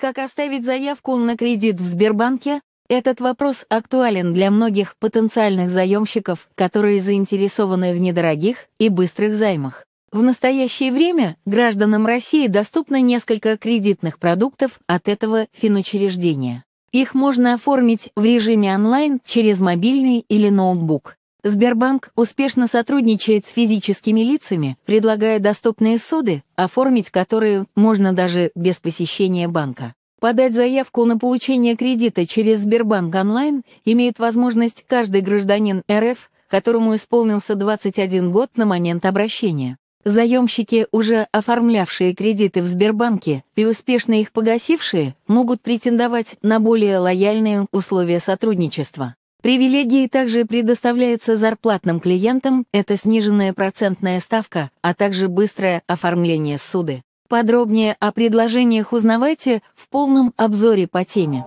Как оставить заявку на кредит в Сбербанке? Этот вопрос актуален для многих потенциальных заемщиков, которые заинтересованы в недорогих и быстрых займах. В настоящее время гражданам России доступно несколько кредитных продуктов от этого финучреждения. Их можно оформить в режиме онлайн через мобильный или ноутбук. Сбербанк успешно сотрудничает с физическими лицами, предлагая доступные суды, оформить которые можно даже без посещения банка. Подать заявку на получение кредита через Сбербанк онлайн имеет возможность каждый гражданин РФ, которому исполнился 21 год на момент обращения. Заемщики, уже оформлявшие кредиты в Сбербанке и успешно их погасившие, могут претендовать на более лояльные условия сотрудничества. Привилегии также предоставляются зарплатным клиентам, это сниженная процентная ставка, а также быстрое оформление суды. Подробнее о предложениях узнавайте в полном обзоре по теме.